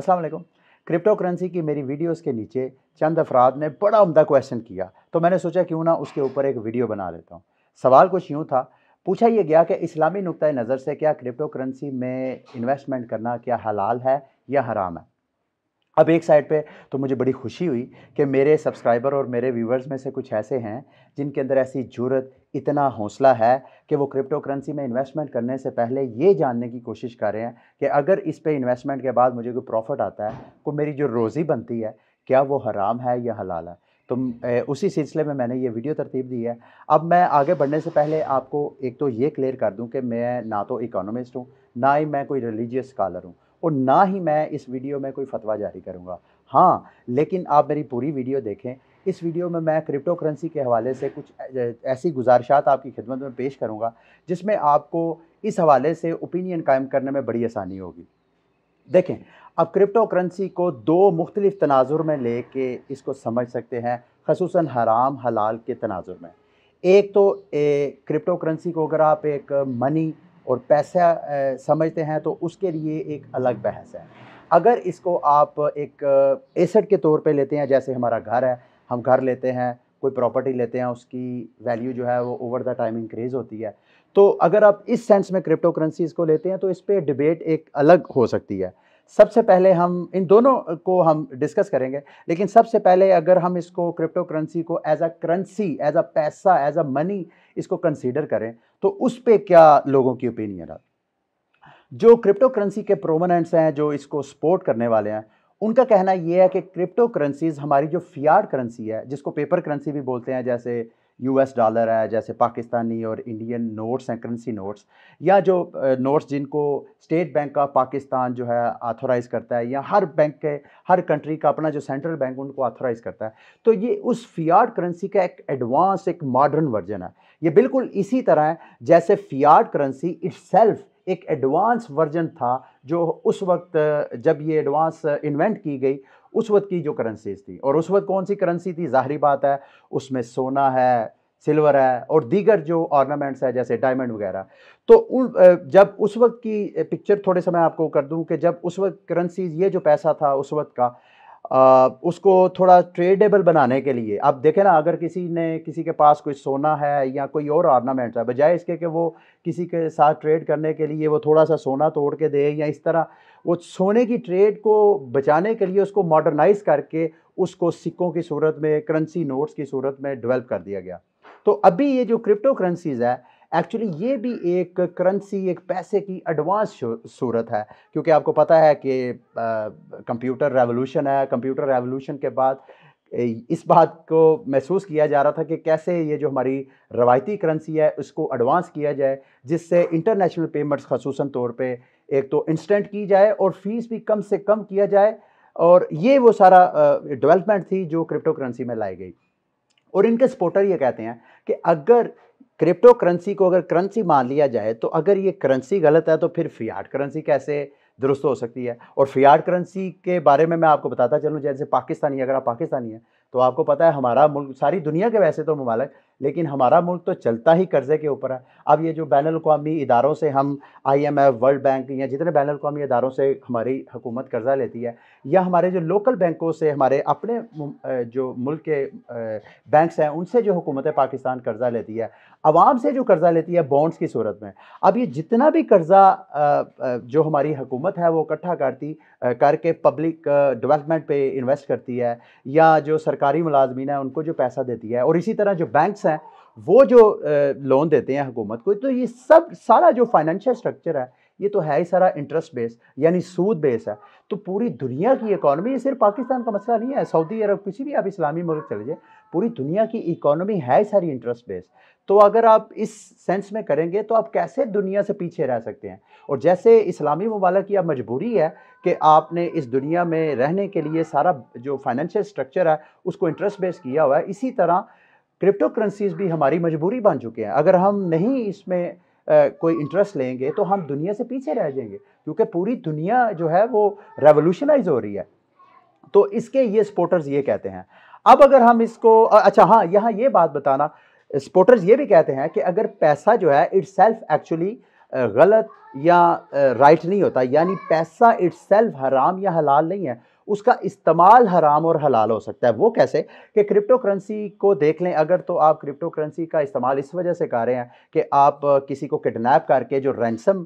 अस्सलाम वालेकुम crypto currency की मेरी वीडियोस के नीचे चंद अफराद ने बड़ा उमदा क्वेश्चन किया तो मैंने सोचा क्यों ना उसके ऊपर एक वीडियो बना देता हूँ सवाल कुछ यूँ था पूछा यह गया कि इस्लामी नुक़ नज़र से क्या क्रिप्टो करेंसी में इन्वेस्टमेंट करना क्या हलाल है या हराम है अब एक साइड पे तो मुझे बड़ी खुशी हुई कि मेरे सब्सक्राइबर और मेरे व्यूवर्स में से कुछ ऐसे हैं जिनके अंदर ऐसी जरूरत इतना हौसला है कि वो क्रिप्टो करेंसी में इन्वेस्टमेंट करने से पहले ये जानने की कोशिश कर रहे हैं कि अगर इस पे इन्वेस्टमेंट के बाद मुझे कोई प्रॉफिट आता है तो मेरी जो रोज़ी बनती है क्या वो हराम है या हलाल है तो उसी सिलसिले में मैंने ये वीडियो तरतीब दी है अब मैं आगे बढ़ने से पहले आपको एक तो ये क्लियर कर दूँ कि मैं ना तो इकोनॉमिस्ट हूँ ना ही मैं कोई रिलीजियस स्कॉलर हूँ और ना ही मैं इस वीडियो में कोई फतवा जारी करूँगा हाँ लेकिन आप मेरी पूरी वीडियो देखें इस वीडियो में मैं क्रिप्टो करेंसी के हवाले से कुछ ऐसी गुजारिशात आपकी खिदमत में पेश करूँगा जिसमें आपको इस हवाले से ओपिनियन कायम करने में बड़ी आसानी होगी देखें अब क्रिप्टो करेंसी को दो मुख्तलिफ तनाजुर में ले कर इसको समझ सकते हैं खसूस हराम हलाल के तनाजुर में एक तो क्रिप्टो करेंसी को अगर आप एक मनी और पैसा समझते हैं तो उसके लिए एक अलग बहस है अगर इसको आप एक एसेट के तौर पे लेते हैं जैसे हमारा घर है हम घर लेते हैं कोई प्रॉपर्टी लेते हैं उसकी वैल्यू जो है वो ओवर द टाइम इंक्रीज़ होती है तो अगर आप इस सेंस में क्रिप्टो करेंसीज़ को लेते हैं तो इस पर डिबेट एक अलग हो सकती है सबसे पहले हम इन दोनों को हम डिस्कस करेंगे लेकिन सबसे पहले अगर हम इसको क्रिप्टो करेंसी को as a currency as a पैसा एज अ मनी इसको कंसीडर करें तो उस पर क्या लोगों की ओपिनियन है जो क्रिप्टो करेंसी के प्रोमनेंट्स हैं जो इसको सपोर्ट करने वाले हैं उनका कहना यह है कि क्रिप्टो करेंसीज हमारी जो फियाड करेंसी है जिसको पेपर करेंसी भी बोलते हैं जैसे यूएस डॉलर है जैसे पाकिस्तानी और इंडियन नोट्स हैं करेंसी नोट्स या जो नोट्स जिनको स्टेट बैंक ऑफ पाकिस्तान जो है ऑथोराइज करता है या हर बैंक के हर कंट्री का अपना जो सेंट्रल बैंक उनको ऑथोराइज़ करता है तो ये उस फियाड करेंसी का एक एडवांस एक मॉडर्न वर्जन है ये बिल्कुल इसी तरह है जैसे फियाड करेंसी इट्स एक एडवांस वर्जन था जो उस वक्त जब ये एडवांस इन्वेंट की गई उस वक्त की जो करेंसीज थी और उस वक्त कौन सी करेंसी थी ज़ाहरी बात है उसमें सोना है सिल्वर है और दीगर जो ऑर्नामेंट्स है जैसे डायमंड वगैरह तो उन जब उस वक्त की पिक्चर थोड़े समय आपको कर दूं कि जब उस वक्त करेंसीज ये जो पैसा था उस वक्त का आ, उसको थोड़ा ट्रेडेबल बनाने के लिए आप देखें ना अगर किसी ने किसी के पास कोई सोना है या कोई और आर्नामेंट है बजाय इसके कि वो किसी के साथ ट्रेड करने के लिए वो थोड़ा सा सोना तोड़ के दे या इस तरह वो सोने की ट्रेड को बचाने के लिए उसको मॉडर्नाइज करके उसको सिक्कों की सूरत में करेंसी नोट्स की सूरत में डेवलप कर दिया गया तो अभी ये जो क्रिप्टो करेंसीज़ है एक्चुअली ये भी एक करेंसी एक पैसे की एडवांस सूरत है क्योंकि आपको पता है कि कंप्यूटर रेवोल्यूशन है कंप्यूटर रेवोल्यूशन के बाद इस बात को महसूस किया जा रहा था कि कैसे ये जो हमारी रवायती करेंसी है उसको एडवांस किया जाए जिससे इंटरनेशनल पेमेंट्स खसूस तौर पे एक तो इंस्टेंट की जाए और फीस भी कम से कम किया जाए और ये वो सारा डेवलपमेंट थी जो क्रिप्टो करेंसी में लाई गई और इनके सपोर्टर ये कहते हैं कि अगर क्रिप्टो करेंसी को अगर करेंसी मान लिया जाए तो अगर ये करेंसी गलत है तो फिर फियाट करेंसी कैसे दुरुस्त हो सकती है और फियाट करेंसी के बारे में मैं आपको बताता चलूँ जैसे पाकिस्तानी अगर आप पाकिस्तानी हैं तो आपको पता है हमारा मुल्क सारी दुनिया के वैसे तो ममालक लेकिन हमारा मुल्क तो चलता ही कर्ज़े के ऊपर है अब ये जो बैन अवी इदारों से हम I M F world bank या जितने बैन अवी इदारों से हमारी हुकूमत कर्ज़ा लेती है या हमारे जो लोकल बैंकों से हमारे अपने जो मुल्क के बैंक्स हैं उनसे जो हुकूमत पाकिस्तान कर्ज़ा लेती है आवाम से जो कर्ज़ा लेती है बॉन्ड्स की सूरत में अब ये जितना भी कर्ज़ा जो हमारी हुकूमत है वो इकट्ठा करती करके पब्लिक डेवलपमेंट पर इन्वेस्ट करती है या जो सरकार सरकारी मुलाजमीन है उनको जो पैसा देती है और इसी तरह जो बैंक्स हैं वो जो लोन देते हैं हुकूमत को तो ये सब सारा जो फाइनेंशियल स्ट्रक्चर है ये तो है ही सारा इंटरेस्ट बेस यानी सूद बेस है तो पूरी दुनिया की इकानमी ये सिर्फ पाकिस्तान का मसला नहीं है सऊदी अरब किसी भी आप इस्लामी मुल्क चले जाए पूरी दुनिया की इकोनॉमी है सारी इंटरेस्ट बेस्ड तो अगर आप इस सेंस में करेंगे तो आप कैसे दुनिया से पीछे रह सकते हैं और जैसे इस्लामी ममालक की अब मजबूरी है कि आपने इस दुनिया में रहने के लिए सारा जो फाइनेंशियल स्ट्रक्चर है उसको इंटरेस्ट बेस्ड किया हुआ है इसी तरह क्रिप्टो करेंसीज भी हमारी मजबूरी बन चुके हैं अगर हम नहीं इसमें कोई इंटरेस्ट लेंगे तो हम दुनिया से पीछे रह जाएंगे क्योंकि पूरी दुनिया जो है वो रेवोल्यूशनाइज हो रही है तो इसके ये सपोर्टर्स ये कहते हैं अब अगर हम इसको अच्छा हाँ यहाँ ये बात बताना स्पोर्टर्स ये भी कहते हैं कि अगर पैसा जो है इट्स सेल्फ एक्चुअली गलत या राइट नहीं होता यानी पैसा इट्स सेल्फ हराम या हलाल नहीं है उसका इस्तेमाल हराम और हलाल हो सकता है वो कैसे कि क्रिप्टो करेंसी को देख लें अगर तो आप क्रिप्टो करेंसी का इस्तेमाल इस वजह से कर रहे हैं कि आप किसी को किडनैप करके जो रैंसम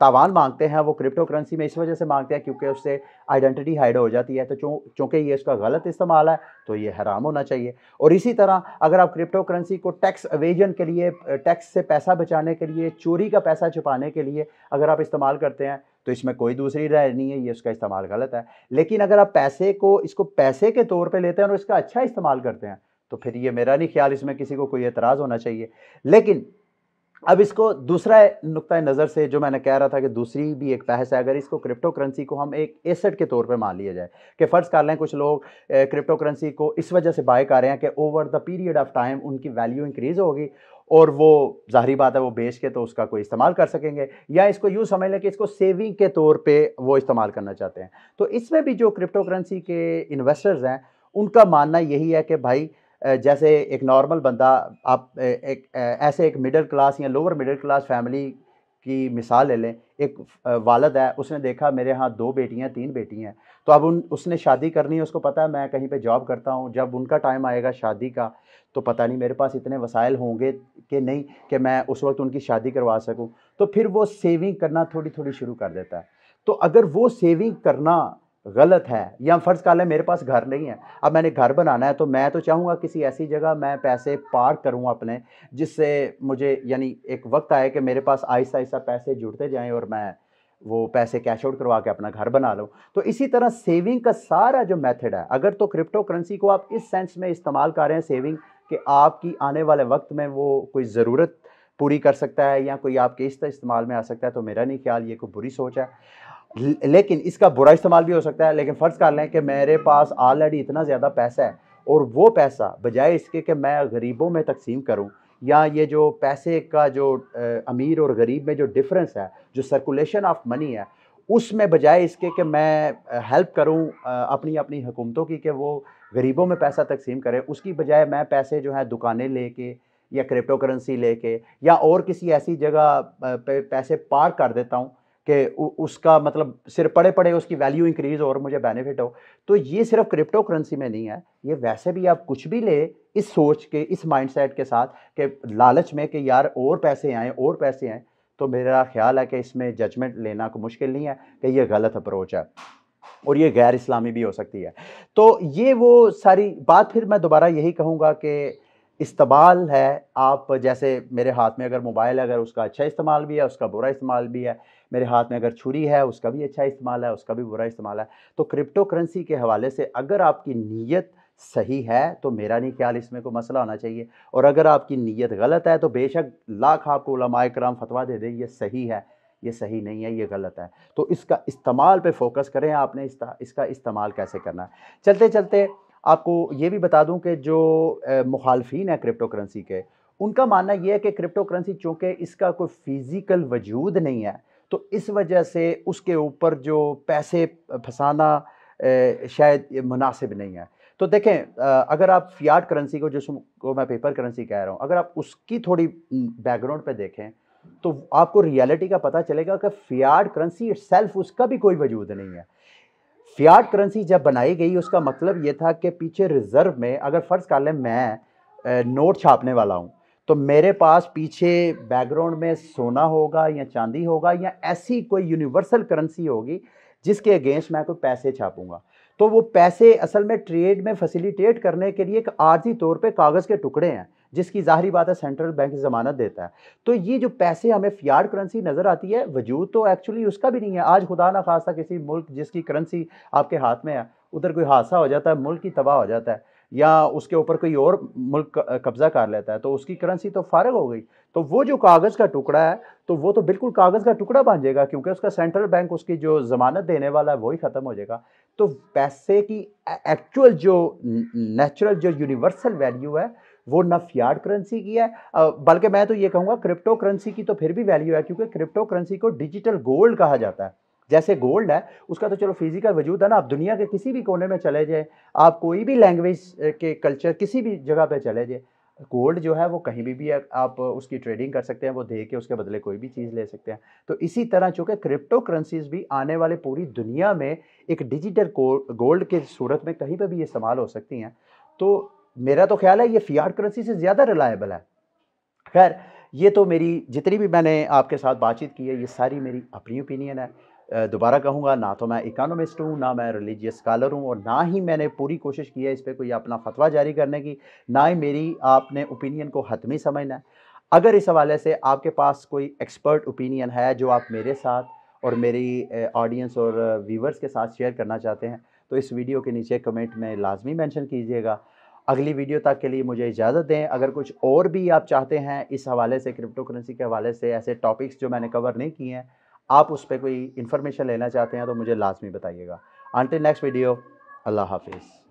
तावान मांगते हैं वो क्रिप्टो करेंसी में इस वजह से मांगते हैं क्योंकि उससे आइडेंटिटी हाइड हो जाती है तो चूँकि ये इसका गलत इस्तेमाल है तो ये हराम होना चाहिए और इसी तरह अगर आप क्रिप्टो करेंसी को टैक्स अवेजन के लिए टैक्स से पैसा बचाने के लिए चोरी का पैसा छुपाने के लिए अगर आप इस्तेमाल करते हैं तो इसमें कोई दूसरी राय नहीं है ये उसका इस्तेमाल गलत है लेकिन अगर आप पैसे को इसको पैसे के तौर पर लेते हैं और इसका अच्छा इस्तेमाल करते हैं तो फिर ये मेरा नहीं ख्याल इसमें किसी को कोई एतराज़ होना चाहिए लेकिन अब इसको दूसरा नुकतः नज़र से जो मैंने कह रहा था कि दूसरी भी एक बहस है अगर इसको क्रिप्टो करेंसी को हम एक एसेट के तौर पे मान लिया जाए कि फ़र्ज़ कर लें कुछ लोग क्रिप्टो करेंसी को इस वजह से बाय कर रहे हैं कि over the period of time उनकी वैल्यू इंक्रीज़ होगी और वो ज़ाहरी बात है वो बेच के तो उसका कोई इस्तेमाल कर सकेंगे या इसको यूँ समझ लें कि इसको सेविंग के तौर पर वो इस्तेमाल करना चाहते हैं तो इसमें भी जो क्रिप्टो करेंसी के इन्वेस्टर्स हैं उनका मानना यही है कि भाई जैसे एक नॉर्मल बंदा आप एक ऐसे एक मिडिल क्लास या लोअर मिडिल क्लास फैमिली की मिसाल ले लें एक वालद है उसने देखा मेरे यहाँ दो बेटियाँ तीन बेटियाँ हैं तो अब उन उसने शादी करनी है उसको पता है मैं कहीं पे जॉब करता हूँ जब उनका टाइम आएगा शादी का तो पता नहीं मेरे पास इतने वसाइल होंगे कि नहीं कि मैं उस वक्त उनकी शादी करवा सकूँ तो फिर वो सेविंग करना थोड़ी थोड़ी शुरू कर देता है तो अगर वो सेविंग करना गलत है या फ़र्ज़ कर लें मेरे पास घर नहीं है अब मैंने घर बनाना है तो मैं तो चाहूँगा किसी ऐसी जगह मैं पैसे पार्क करूँ अपने जिससे मुझे यानी एक वक्त आए कि मेरे पास आहिस्ता आहिस्ता पैसे जुड़ते जाएँ और मैं वो पैसे कैश आउट करवा के अपना घर बना लो तो इसी तरह सेविंग का सारा जो मेथड है अगर तो क्रिप्टो करेंसी को आप इस सेंस में इस्तेमाल कर रहे हैं सेविंग कि आपकी आने वाले वक्त में वो कोई ज़रूरत पूरी कर सकता है या कोई आपके इस इस्तेमाल में आ सकता है तो मेरा नहीं ख्याल ये कोई बुरी सोच है लेकिन इसका बुरा इस्तेमाल भी हो सकता है लेकिन फ़र्ज़ कर लें कि मेरे पास ऑलरेडी इतना ज़्यादा पैसा है और वो पैसा बजाय इसके कि मैं गरीबों में तकसीम करूँ या ये जो पैसे का जो अमीर और गरीब में जो डिफरेंस है जो सर्कुलेशन ऑफ मनी है उसमें बजाय इसके कि मैं हेल्प करूं अपनी अपनी हुकूमतों की कि वो गरीबों में पैसा तकसीम करें उसकी बजाय मैं पैसे जो है दुकानें लेके या क्रिप्टो करेंसी लेके या और किसी ऐसी जगह पे पैसे पार कर देता हूँ कि उसका मतलब सिर पड़े पड़े उसकी वैल्यू इंक्रीज हो और मुझे बेनिफिट हो तो ये सिर्फ क्रिप्टो करेंसी में नहीं है ये वैसे भी आप कुछ भी ले इस सोच के इस माइंडसेट के साथ कि लालच में कि यार और पैसे आएँ और पैसे आएँ तो मेरा ख्याल है कि इसमें जजमेंट लेना को मुश्किल नहीं है कि ये गलत अप्रोच है और ये गैर इस्लामी भी हो सकती है तो ये वो सारी बात फिर मैं दोबारा यही कहूँगा कि इस्तेमाल है आप जैसे मेरे हाथ में अगर मोबाइल है अगर उसका अच्छा इस्तेमाल भी है उसका बुरा इस्तेमाल भी है मेरे हाथ में अगर छुरी है उसका भी अच्छा इस्तेमाल है उसका भी बुरा इस्तेमाल है तो क्रिप्टो करेंसी के हवाले से अगर आपकी नीयत सही है तो मेरा नहीं ख्याल इसमें कोई मसला होना चाहिए और अगर आपकी नीयत गलत है तो बेशक लाख आपको उलमा कराम फतवा दे दें ये सही है ये सही नहीं है ये गलत है तो इसका इस्तेमाल पे फोकस करें आपने इसका इस्तेमाल कैसे करना है चलते चलते आपको ये भी बता दूं कि जो मुखालफी है क्रिप्टो करेंसी के उनका मानना यह है कि क्रिप्टो करेंसी चूँकि इसका कोई फिज़िकल वजूद नहीं है तो इस वजह से उसके ऊपर जो पैसे फंसाना शायद मुनासिब नहीं है तो देखें अगर आप फियाट करेंसी को जिसको मैं पेपर करेंसी कह रहा हूँ अगर आप उसकी थोड़ी बैकग्राउंड पे देखें तो आपको रियलिटी का पता चलेगा कि फियाट करेंसी सेल्फ उसका भी कोई वजूद नहीं है फियाट करेंसी जब बनाई गई उसका मतलब ये था कि पीछे रिज़र्व में अगर फ़र्ज़ कर लें मैं नोट छापने वाला हूँ तो मेरे पास पीछे बैकग्राउंड में सोना होगा या चांदी होगा या ऐसी कोई यूनिवर्सल करेंसी होगी जिसके अगेंस्ट मैं कोई पैसे छापूंगा तो वो पैसे असल में ट्रेड में फैसिलिटेट करने के लिए एक आर्जी तौर पे कागज़ के टुकड़े हैं जिसकी जाहरी बात है सेंट्रल बैंक जमानत देता है तो ये जो पैसे हमें फियाड करेंसी नज़र आती है वजूद तो एक्चुअली उसका भी नहीं है आज खुदा ना खासा किसी मुल्क जिसकी करेंसी आपके हाथ में है उधर कोई हादसा हो जाता है मुल्क ही तबाह हो जाता है या उसके ऊपर कोई और मुल्क कब्जा कर लेता है तो उसकी करेंसी तो फारग हो गई तो वो जो कागज़ का टुकड़ा है तो वो तो बिल्कुल कागज़ का टुकड़ा बन जाएगा क्योंकि उसका सेंट्रल बैंक उसकी जो ज़मानत देने वाला है वही ख़त्म हो जाएगा तो पैसे की एक्चुअल जो नेचुरल जो यूनिवर्सल वैल्यू है वो नफियाड फियाड करेंसी की है बल्कि मैं तो ये कहूँगा क्रिप्टो करेंसी की तो फिर भी वैल्यू है क्योंकि क्रिप्टो करेंसी को डिजिटल गोल्ड कहा जाता है जैसे गोल्ड है उसका तो चलो फिजिकल वजूद है ना आप दुनिया के किसी भी कोने में चले जाए आप कोई भी लैंग्वेज के कल्चर किसी भी जगह पर चले जाए गोल्ड जो है वो कहीं भी भी आप उसकी ट्रेडिंग कर सकते हैं वो दे के उसके बदले कोई भी चीज़ ले सकते हैं तो इसी तरह चूँकि क्रिप्टो करेंसीज भी आने वाले पूरी दुनिया में एक डिजिटल गोल्ड के सूरत में कहीं पर भी इस्तेमाल हो सकती हैं तो मेरा तो ख्याल है ये फियाड करेंसी से ज़्यादा रिलायबल है खैर ये तो मेरी जितनी भी मैंने आपके साथ बातचीत की है ये सारी मेरी अपनी ओपिनियन है दोबारा कहूँगा ना तो मैं इकानोमिस्ट हूँ ना मैं रिलीजियस स्कॉलर हूँ और ना ही मैंने पूरी कोशिश की है इस पर कोई अपना फतवा जारी करने की ना ही मेरी आपने ओपिनियन को हतमी समझना है अगर इस हवाले से आपके पास कोई एक्सपर्ट ओपिनियन है जो आप मेरे साथ और मेरी ऑडियंस और व्यूवर्स के साथ शेयर करना चाहते हैं तो इस वीडियो के नीचे कमेंट में लाजमी मैंशन कीजिएगा अगली वीडियो तक के लिए मुझे इजाज़त दें अगर कुछ और भी आप चाहते हैं इस हवाले से क्रिप्टो करेंसी के हवाले से ऐसे टॉपिक्स जो मैंने कवर नहीं किए हैं आप उस पर कोई इन्फॉर्मेशन लेना चाहते हैं तो मुझे लाजमी बताइएगा आंटी नेक्स्ट वीडियो अल्लाह हाफिज़